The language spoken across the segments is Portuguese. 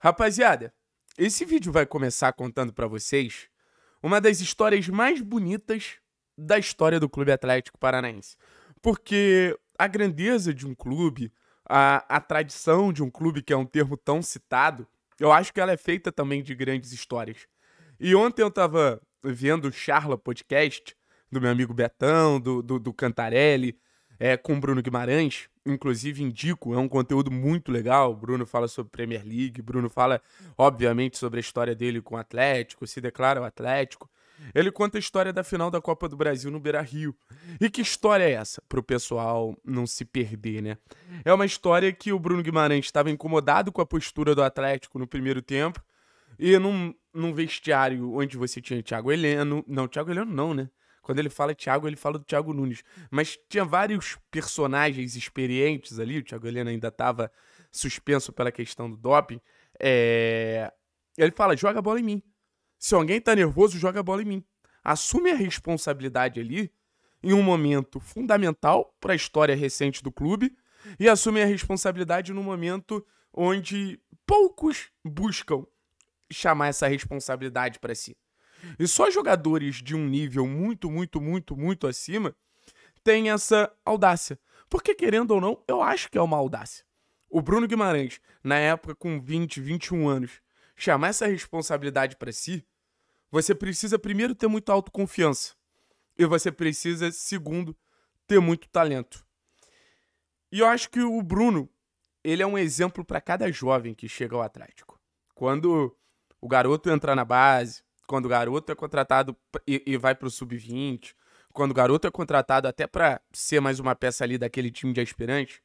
Rapaziada, esse vídeo vai começar contando para vocês uma das histórias mais bonitas da história do Clube Atlético Paranaense. Porque a grandeza de um clube, a, a tradição de um clube, que é um termo tão citado, eu acho que ela é feita também de grandes histórias. E ontem eu tava vendo o Charla Podcast, do meu amigo Betão, do, do, do Cantarelli, é, com o Bruno Guimarães. Inclusive, indico, é um conteúdo muito legal. O Bruno fala sobre Premier League, Bruno fala, obviamente, sobre a história dele com o Atlético, se declara o Atlético. Ele conta a história da final da Copa do Brasil no Beira Rio. E que história é essa? Para o pessoal não se perder, né? É uma história que o Bruno Guimarães estava incomodado com a postura do Atlético no primeiro tempo. E num, num vestiário onde você tinha Thiago Heleno. Não, Thiago Heleno não, né? Quando ele fala Thiago, ele fala do Thiago Nunes. Mas tinha vários personagens experientes ali, o Thiago Helena ainda estava suspenso pela questão do doping. É... Ele fala: joga a bola em mim. Se alguém tá nervoso, joga a bola em mim. Assume a responsabilidade ali, em um momento fundamental para a história recente do clube, e assume a responsabilidade num momento onde poucos buscam chamar essa responsabilidade para si. E só jogadores de um nível muito, muito, muito, muito acima têm essa audácia. Porque, querendo ou não, eu acho que é uma audácia. O Bruno Guimarães, na época com 20, 21 anos, chamar essa responsabilidade para si, você precisa primeiro ter muita autoconfiança. E você precisa, segundo, ter muito talento. E eu acho que o Bruno, ele é um exemplo para cada jovem que chega ao Atlético. Quando o garoto entrar na base, quando o garoto é contratado e, e vai pro sub-20, quando o garoto é contratado até para ser mais uma peça ali daquele time de aspirante,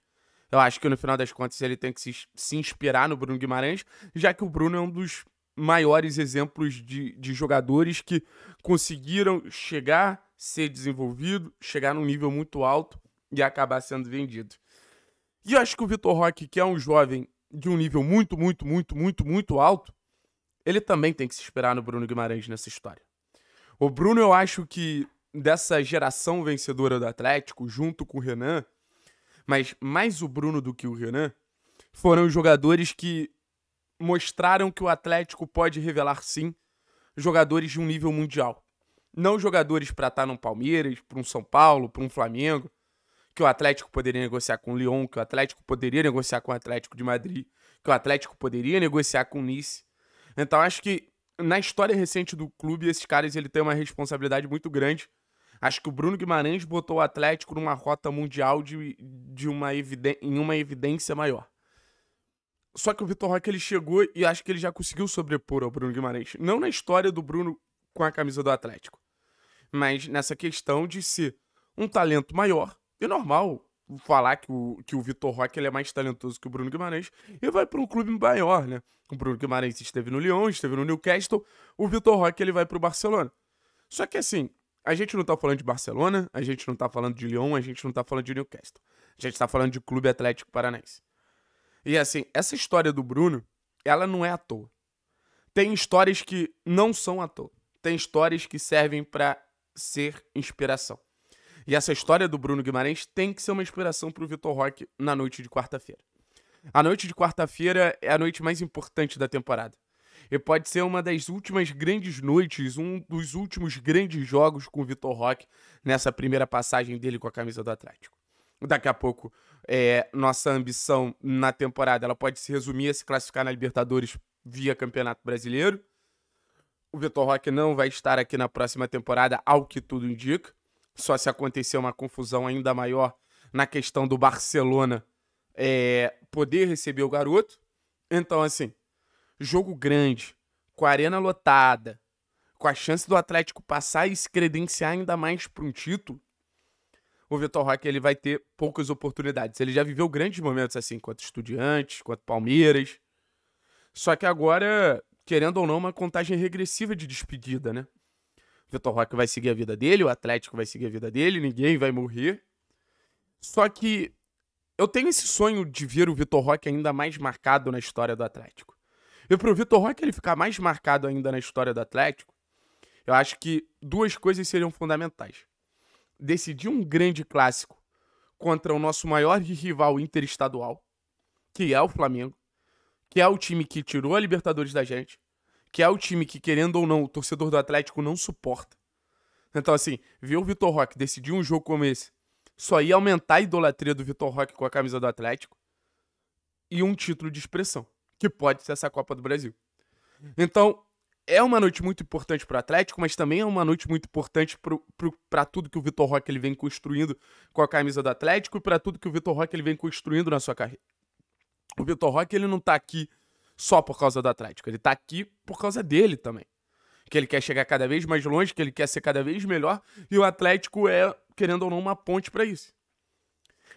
eu acho que no final das contas ele tem que se, se inspirar no Bruno Guimarães, já que o Bruno é um dos maiores exemplos de, de jogadores que conseguiram chegar, ser desenvolvido, chegar num nível muito alto e acabar sendo vendido. E eu acho que o Vitor Roque, que é um jovem de um nível muito, muito, muito, muito, muito alto, ele também tem que se esperar no Bruno Guimarães nessa história. O Bruno, eu acho que dessa geração vencedora do Atlético, junto com o Renan, mas mais o Bruno do que o Renan, foram os jogadores que mostraram que o Atlético pode revelar sim jogadores de um nível mundial. Não jogadores para estar tá no Palmeiras, para um São Paulo, para um Flamengo, que o Atlético poderia negociar com o Lyon, que o Atlético poderia negociar com o Atlético de Madrid, que o Atlético poderia negociar com o Nice. Então acho que na história recente do clube, esses caras ele tem uma responsabilidade muito grande. Acho que o Bruno Guimarães botou o Atlético numa rota mundial de, de uma evidência, em uma evidência maior. Só que o Vitor Roque ele chegou e acho que ele já conseguiu sobrepor ao Bruno Guimarães. Não na história do Bruno com a camisa do Atlético, mas nessa questão de ser um talento maior. E normal, falar que o, que o Vitor Roque ele é mais talentoso que o Bruno Guimarães e vai para um clube maior, né? O Bruno Guimarães esteve no Lyon, esteve no Newcastle, o Vitor Roque ele vai para o Barcelona. Só que assim, a gente não tá falando de Barcelona, a gente não tá falando de Lyon, a gente não tá falando de Newcastle. A gente tá falando de Clube Atlético Paranaense. E assim, essa história do Bruno, ela não é à toa. Tem histórias que não são à toa. Tem histórias que servem para ser inspiração. E essa história do Bruno Guimarães tem que ser uma inspiração para o Vitor Roque na noite de quarta-feira. A noite de quarta-feira é a noite mais importante da temporada. E pode ser uma das últimas grandes noites, um dos últimos grandes jogos com o Vitor Roque nessa primeira passagem dele com a camisa do Atlético. Daqui a pouco, é, nossa ambição na temporada ela pode se resumir a se classificar na Libertadores via Campeonato Brasileiro. O Vitor Roque não vai estar aqui na próxima temporada, ao que tudo indica só se acontecer uma confusão ainda maior na questão do Barcelona é, poder receber o garoto. Então, assim, jogo grande, com a arena lotada, com a chance do Atlético passar e se credenciar ainda mais para um título, o Vitor Roque ele vai ter poucas oportunidades. Ele já viveu grandes momentos assim, quanto Estudiantes, quanto Palmeiras. Só que agora, querendo ou não, uma contagem regressiva de despedida, né? Vitor Roque vai seguir a vida dele, o Atlético vai seguir a vida dele, ninguém vai morrer. Só que eu tenho esse sonho de ver o Vitor Roque ainda mais marcado na história do Atlético. E pro Vitor Roque ele ficar mais marcado ainda na história do Atlético, eu acho que duas coisas seriam fundamentais. Decidir um grande clássico contra o nosso maior rival interestadual, que é o Flamengo, que é o time que tirou a Libertadores da gente, que é o time que, querendo ou não, o torcedor do Atlético não suporta. Então, assim, ver o Vitor Roque decidir um jogo como esse só ia aumentar a idolatria do Vitor Roque com a camisa do Atlético e um título de expressão, que pode ser essa Copa do Brasil. Então, é uma noite muito importante para o Atlético, mas também é uma noite muito importante para tudo que o Vitor Roque ele vem construindo com a camisa do Atlético e para tudo que o Vitor Roque ele vem construindo na sua carreira. O Vitor Roque ele não está aqui só por causa do Atlético. Ele tá aqui por causa dele também. Que ele quer chegar cada vez mais longe, que ele quer ser cada vez melhor, e o Atlético é, querendo ou não, uma ponte para isso.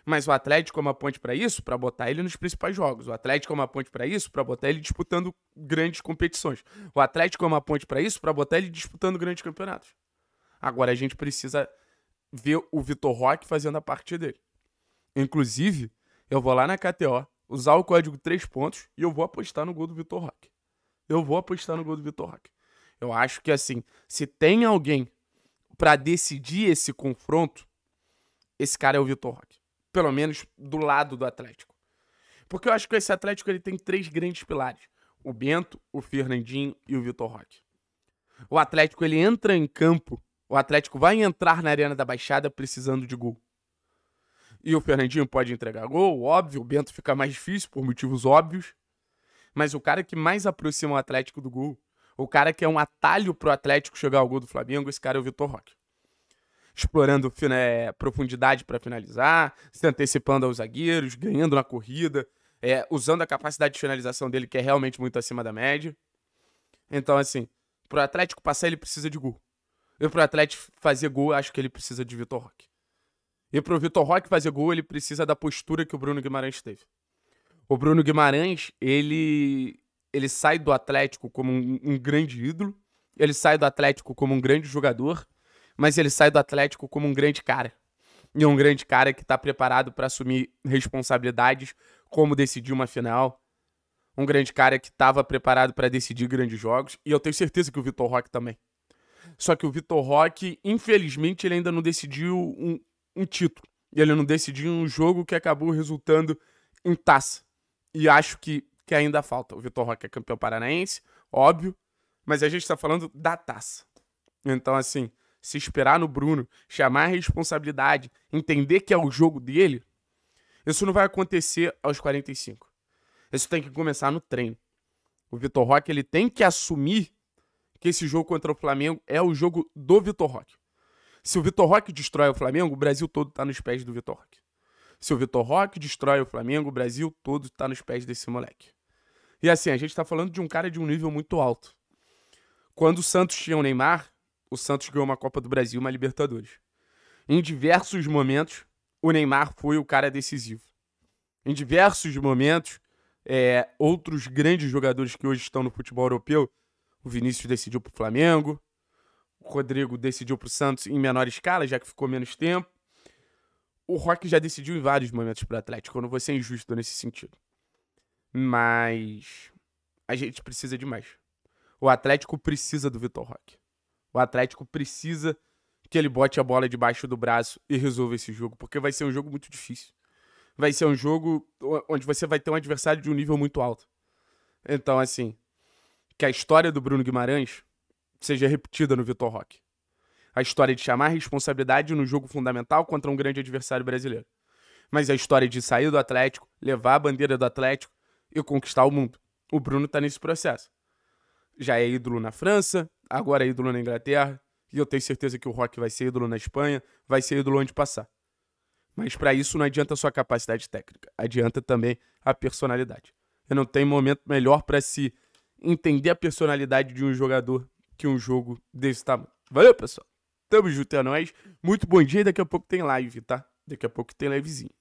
Mas o Atlético é uma ponte para isso, para botar ele nos principais jogos. O Atlético é uma ponte para isso, para botar ele disputando grandes competições. O Atlético é uma ponte para isso, para botar ele disputando grandes campeonatos. Agora a gente precisa ver o Vitor Roque fazendo a parte dele. Inclusive, eu vou lá na KTO, usar o código 3 pontos e eu vou apostar no gol do Vitor Roque. Eu vou apostar no gol do Vitor Roque. Eu acho que assim, se tem alguém para decidir esse confronto, esse cara é o Vitor Roque. Pelo menos do lado do Atlético. Porque eu acho que esse Atlético ele tem três grandes pilares: o Bento, o Fernandinho e o Vitor Roque. O Atlético ele entra em campo, o Atlético vai entrar na Arena da Baixada precisando de gol. E o Fernandinho pode entregar gol, óbvio. O Bento fica mais difícil por motivos óbvios. Mas o cara que mais aproxima o Atlético do gol, o cara que é um atalho pro Atlético chegar ao gol do Flamengo, esse cara é o Vitor Roque. Explorando é, profundidade para finalizar, se antecipando aos zagueiros, ganhando na corrida, é, usando a capacidade de finalização dele, que é realmente muito acima da média. Então, assim, pro Atlético passar, ele precisa de gol. E pro Atlético fazer gol, acho que ele precisa de Vitor Roque. E para o Vitor Roque fazer gol, ele precisa da postura que o Bruno Guimarães teve. O Bruno Guimarães, ele, ele sai do Atlético como um, um grande ídolo, ele sai do Atlético como um grande jogador, mas ele sai do Atlético como um grande cara. E um grande cara que está preparado para assumir responsabilidades, como decidir uma final, um grande cara que estava preparado para decidir grandes jogos, e eu tenho certeza que o Vitor Roque também. Só que o Vitor Roque, infelizmente, ele ainda não decidiu um, um título. E ele não decidiu um jogo que acabou resultando em taça. E acho que, que ainda falta. O Vitor Roque é campeão paranaense, óbvio, mas a gente está falando da taça. Então, assim, se esperar no Bruno, chamar a responsabilidade, entender que é o jogo dele, isso não vai acontecer aos 45. Isso tem que começar no treino. O Vitor Roque ele tem que assumir que esse jogo contra o Flamengo é o jogo do Vitor Roque. Se o Vitor Roque destrói o Flamengo, o Brasil todo tá nos pés do Vitor Roque. Se o Vitor Roque destrói o Flamengo, o Brasil todo tá nos pés desse moleque. E assim, a gente tá falando de um cara de um nível muito alto. Quando o Santos tinha o Neymar, o Santos ganhou uma Copa do Brasil, uma Libertadores. Em diversos momentos, o Neymar foi o cara decisivo. Em diversos momentos, é, outros grandes jogadores que hoje estão no futebol europeu, o Vinícius decidiu pro Flamengo, Rodrigo decidiu para o Santos em menor escala, já que ficou menos tempo. O Rock já decidiu em vários momentos para o Atlético. Eu não vou ser injusto nesse sentido. Mas a gente precisa de mais. O Atlético precisa do Vitor Roque. O Atlético precisa que ele bote a bola debaixo do braço e resolva esse jogo, porque vai ser um jogo muito difícil. Vai ser um jogo onde você vai ter um adversário de um nível muito alto. Então, assim, que a história do Bruno Guimarães seja repetida no Vitor Roque. A história de chamar responsabilidade no jogo fundamental contra um grande adversário brasileiro. Mas a história de sair do Atlético, levar a bandeira do Atlético e conquistar o mundo. O Bruno tá nesse processo. Já é ídolo na França, agora é ídolo na Inglaterra, e eu tenho certeza que o Roque vai ser ídolo na Espanha, vai ser ídolo onde passar. Mas para isso não adianta só a capacidade técnica, adianta também a personalidade. Eu não tenho momento melhor para se entender a personalidade de um jogador que um jogo desse tamanho. Tá Valeu, pessoal. Tamo junto, é nóis. Muito bom dia. Daqui a pouco tem live, tá? Daqui a pouco tem livezinho.